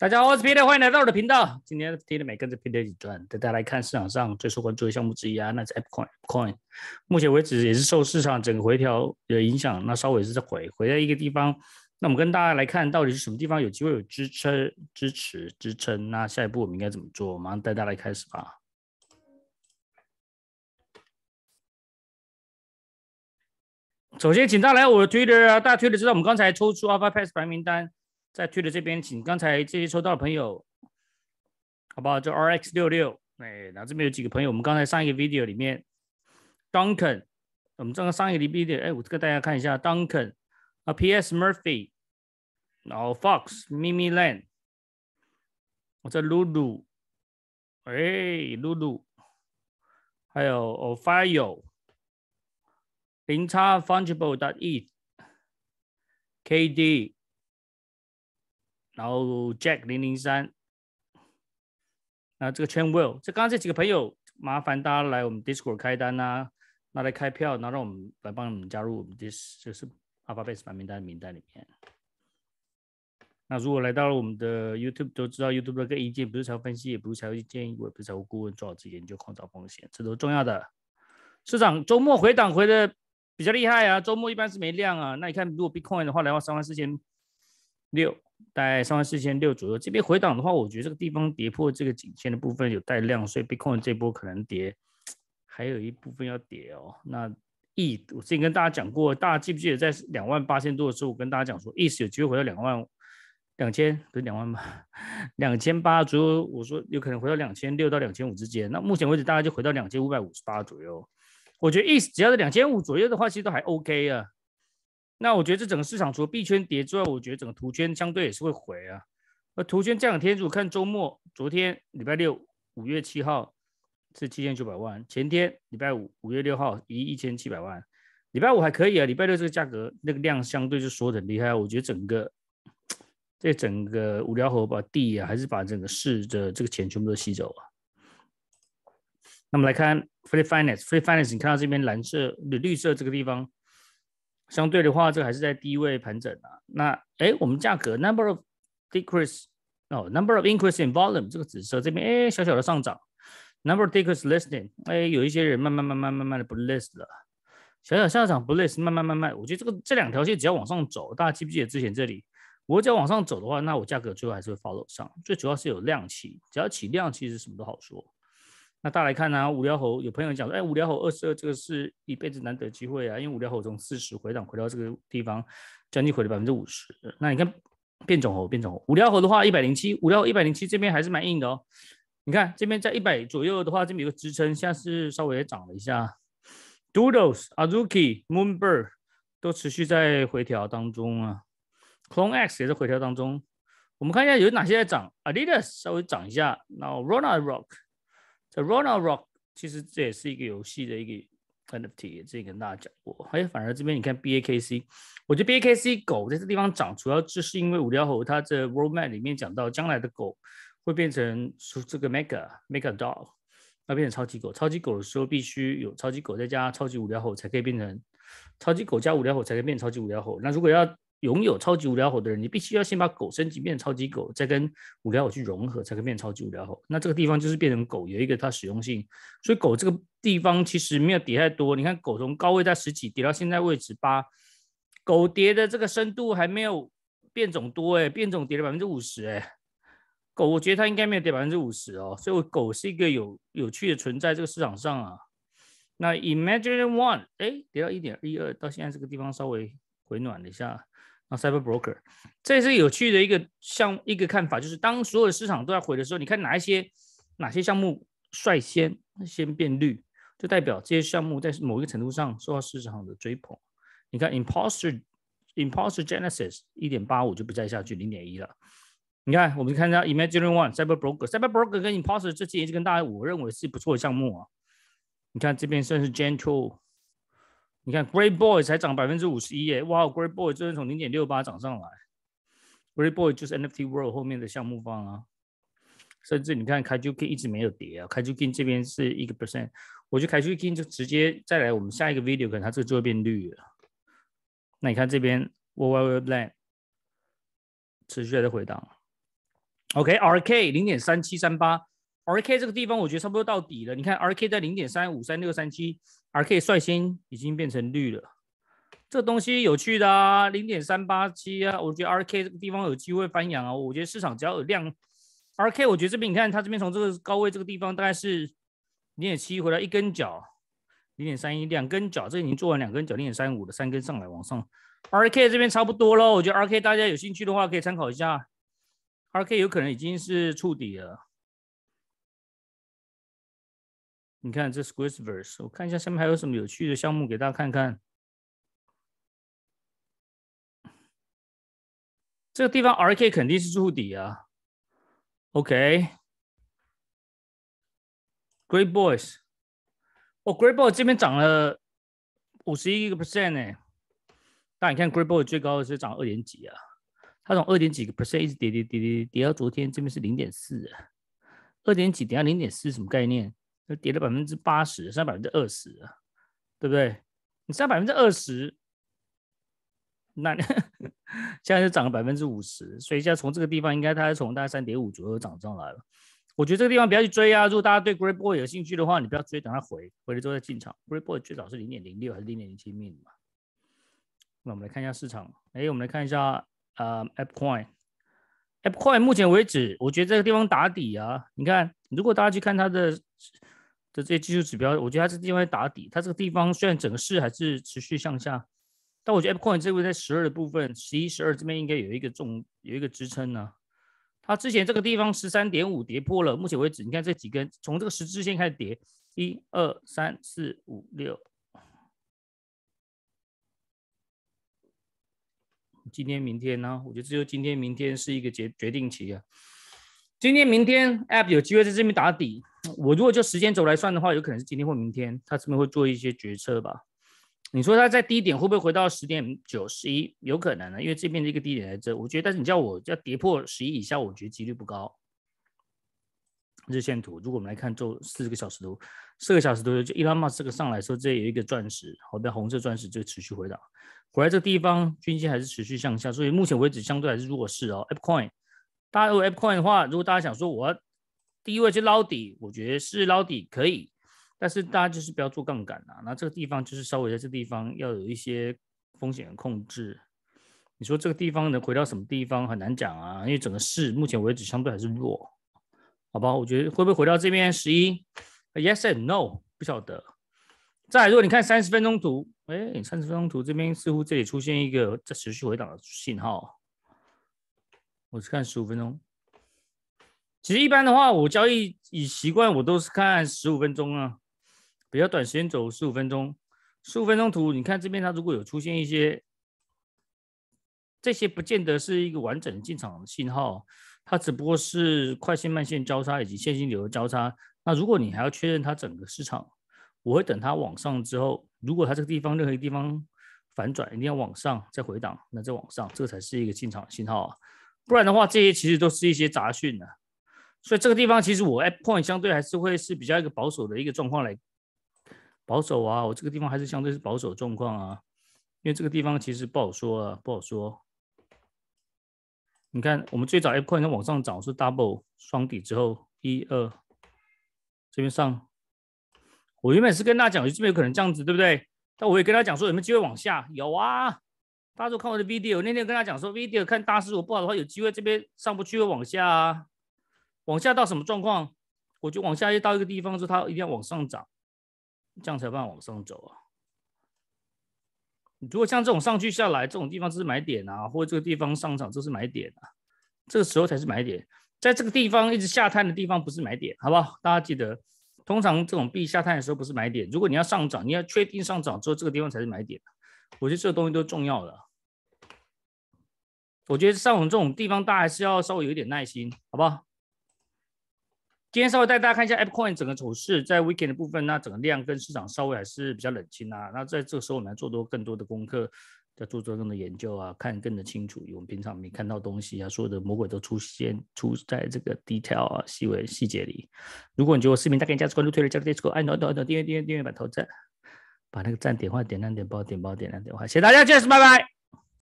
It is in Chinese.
大家好，我是 Peter，欢迎来到我的频道。今天 e T r 美跟着 Peter 一起转，带大家来看市场上最受关注的项目之一啊，那是 App Coin。App Coin 目前为止也是受市场整个回调的影响，那稍微是在回回到一个地方。那我们跟大家来看，到底是什么地方有机会有支撑、支持、支撑？那下一步我们应该怎么做？马上带大家来开始吧。首先，请大家来我的 Twitter 啊，大家 Twitter 知道，我们刚才抽出 Alpha Pass 白名单。在推的这边，请刚才这些抽到的朋友，好不好？这 R X 六六，哎，然后这边有几个朋友，我们刚才上一个 video 里面，Duncan，我们刚刚上一个 video，哎，我跟大家看一下，Duncan，啊，P S Murphy，然后 Fox，Mimi Land，我在 Lulu，哎，Lulu，还有 Ophio，零叉 Fungible. dot e，K D。然后 Jack 零零三，那这个 c h e n w i l l 这刚刚这几个朋友，麻烦大家来我们 Discord 开单啊，拿来开票，然后我们来帮你们加入我们 d i s 就是 Alphabet 白名单名单里面。那如果来到了我们的 YouTube，都知道 YouTube 的只意见，不是财务分析，也不是财务建议，也不是财务顾问做好自己研究，控制风险，这都是重要的。市长周末回档回的比较厉害啊，周末一般是没量啊。那你看，如果 Bitcoin 的话，来到三万四千六。大概三万四千六左右，这边回档的话，我觉得这个地方跌破这个颈线的部分有带量，所以 Bitcoin 这波可能跌，还有一部分要跌哦。那 E，我之前跟大家讲过，大家记不记得在两万八千多的时候，我跟大家讲说 E 是有机会回到两万两千，不是两万吧，两千八左右，我说有可能回到两千六到两千五之间。那目前为止大概就回到两千五百五十八左右，我觉得 E 只要在两千五左右的话，其实都还 OK 啊。那我觉得这整个市场除了币圈跌之外，我觉得整个图圈相对也是会回啊。那图圈这两天如果看周末，昨天礼拜六五月七号是七千九百万，前天礼拜五五月六号一一千七百万，礼拜五还可以啊，礼拜六这个价格那个量相对就缩的很厉害。我觉得整个这整个五条河把地啊，还是把整个市的这个钱全部都吸走啊。那么来看 Free Finance，Free Finance，你看到这边蓝色绿绿色这个地方？相对的话，这还是在低位盘整啊。那哎，我们价格 number of decrease，哦 number of increase in volume，这个紫色这边哎小小的上涨，number decrease listing，哎有一些人慢慢慢慢慢慢的不 list 了，小小上涨不 list，慢慢慢慢，我觉得这个这两条线只要往上走，大家记不记得之前这里，我只要往上走的话，那我价格最后还是会 follow 上，最主要是有量起，只要起量其实什么都好说。那大家来看呢？五聊猴有朋友讲说，哎，五聊猴二十二这个是一辈子难得机会啊，因为五聊猴从四十回档回到这个地方，将近回了百分之五十。那你看变种猴，变种猴，五聊猴的话一百零七，五聊一百零七这边还是蛮硬的哦。你看这边在一百左右的话，这边有个支撑，现在是稍微也涨了一下。Doodles、Azuki、Moonbird 都持续在回调当中啊。Clone X 也在回调当中。我们看一下有哪些在涨，Adidas 稍微涨一下，w Ronal Rock。The Ronal Rock，其实这也是一个游戏的一个 NFT，也之前跟大家讲过。哎，反而这边你看 B A K C，我觉得 B A K C 狗在这地方涨，主要就是因为五条猴它在 World Map 里面讲到，将来的狗会变成这个 Mega Mega Dog，要变成超级狗，超级狗的时候必须有超级狗再加超级五条猴才可以变成超级狗加五条猴才可以变成超级五条猴。那如果要拥有超级无聊狗的人，你必须要先把狗升级变成超级狗，再跟无聊狗去融合，才可变超级无聊狗。那这个地方就是变成狗，有一个它实用性，所以狗这个地方其实没有叠太多。你看狗从高位在十几，叠到现在位置八，狗叠的这个深度还没有变种多哎，变种叠了百分之五十哎，狗我觉得它应该没有叠百分之五十哦，所以狗是一个有有趣的存在这个市场上啊。那 Imagine One 哎，叠到一点一二，到现在这个地方稍微回暖了一下。啊，Cyber Broker，这也是有趣的一个项一个看法，就是当所有的市场都要毁的时候，你看哪一些哪些项目率先先变绿，就代表这些项目在某一个程度上受到市场的追捧。你看 Imposter，Imposter Genesis 一点八五就不再下去零点一了。你看，我们看一下 Imaginary One，Cyber Broker，Cyber Broker 跟 Imposter 这年是跟大家我认为是不错的项目啊。你看这边算是 Gen t l e 你看 Great Boy 才涨百分之五十一耶，哇，Great Boy 就是从零点六八涨上来，Great Boy 就是 NFT World 后面的项目方啊。甚至你看 Kajuki 一直没有跌啊，Kajuki 这边是一个 percent，我觉得 Kajuki 就直接再来我们下一个 video，可能它这个就会变绿了。那你看这边 Web3 持续在回档，OK RK 零点三七三八。R K 这个地方，我觉得差不多到底了。你看 R K 在零点三五三六三七，R K 率先已经变成绿了。这东西有趣的啊，零点三八七啊，我觉得 R K 这个地方有机会翻阳啊。我觉得市场只要有量，R K 我觉得这边你看它这边从这个高位这个地方大概是零点七回来一根脚，零点三一两根脚，这已经做完两根脚，零点三五的三根上来往上。R K 这边差不多了，我觉得 R K 大家有兴趣的话可以参考一下。R K 有可能已经是触底了。你看这 Squizverse，我看一下下面还有什么有趣的项目给大家看看。这个地方 RK 肯定是筑底啊。OK，Great Boys，哦 Great Boys 这边涨了五十一个 percent 呢。但你看 Great Boys 最高是涨二点几啊，它从二点几个 percent 一直跌跌跌跌跌到昨天，这边是零点四，二点几等下零点四什么概念？跌了百分之八十，剩百分之二十啊，对不对？你剩百分之二十，那 现在是涨了百分之五十，所以现在从这个地方，应该它是从大概三点五左右涨上来了。我觉得这个地方不要去追啊。如果大家对 g r a t Boy 有兴趣的话，你不要追，等它回回来之后再进场。g r a t Boy 最早是零点零六还是零点零七美嘛？那我们来看一下市场。哎，我们来看一下啊 AppCoin。a p t c o i n 目前为止，我觉得这个地方打底啊。你看，如果大家去看它的。这些技术指标，我觉得它这地方打底。它这个地方虽然整个市还是持续向下，但我觉得 App Coin 这位在十二的部分，十一、十二这边应该有一个重，有一个支撑呢。它之前这个地方十三点五跌破了，目前为止，你看这几根从这个十字线开始跌，一二三四五六。今天、明天呢？我觉得只有今天、明天是一个决决定期啊。今天、明天 App 有机会在这边打底。我如果就时间轴来算的话，有可能是今天或明天，他这边会做一些决策吧。你说它在低点会不会回到十点九十一？有可能呢，因为这边的一个低点在这。我觉得，但是你叫我要跌破十一以下，我觉得几率不高。日线图，如果我们来看周四个小时图，四个小时图就伊拉玛这个上来说，这有一个钻石，好边红色钻石就持续回档，回来这个地方均线还是持续向下，所以目前为止相对还是弱势哦。a p c o i n 大家有 a p c o i n 的话，如果大家想说我要。第一位是捞底，我觉得是捞底可以，但是大家就是不要做杠杆啊。那这个地方就是稍微在这地方要有一些风险控制。你说这个地方能回到什么地方很难讲啊，因为整个市目前为止相对还是弱，好吧？我觉得会不会回到这边十一？Yes and no，不晓得。再如果你看三十分钟图，哎，三十分钟图这边似乎这里出现一个在持续回档的信号。我是看十五分钟。其实一般的话，我交易以习惯我都是看十五分钟啊，比较短时间走十五分钟，十五分钟图，你看这边它如果有出现一些，这些不见得是一个完整进场信号，它只不过是快线慢线交叉以及现金流的交叉。那如果你还要确认它整个市场，我会等它往上之后，如果它这个地方任何一个地方反转，一定要往上再回档，那再往上，这个才是一个进场信号啊，不然的话，这些其实都是一些杂讯啊。所以这个地方其实我 at point 相对还是会是比较一个保守的一个状况来保守啊，我这个地方还是相对是保守状况啊，因为这个地方其实不好说啊，不好说。你看我们最早 at point 在往上涨是 double 双底之后，一二这边上，我原本是跟大家讲，就这边有可能这样子，对不对？但我也跟他讲说，有没有机会往下？有啊，大家都看我的 video，那天跟他讲说，video 看大势如果不好的话，有机会这边上不去会往下。啊。往下到什么状况，我就往下一到一个地方之后，它一定要往上涨，这样才办法往上走啊。如果像这种上去下来这种地方，是买点啊，或者这个地方上涨这是买点啊，这个时候才是买点。在这个地方一直下探的地方不是买点，好不好？大家记得，通常这种币下探的时候不是买点，如果你要上涨，你要确定上涨之后这个地方才是买点。我觉得这个东西都重要的。我觉得像我们这种地方，大家还是要稍微有一点耐心，好不好？今天稍微带大家看一下 App Coin 整个走势，在 Weekend 的部分，那整个量跟市场稍微还是比较冷清啊。那在这个时候，我们要做多更多的功课，要做多更多的研究啊，看更的清楚，我们平常没看到东西啊，所有的魔鬼都出现出在这个 detail 啊、细微细节里。如果你觉得我视频带给你价值，关注推了，加入 Discord，按等按等订阅订阅订阅，把头赞，把那个赞点化，点赞点包，点包点亮点化，谢谢大家，支持，拜拜。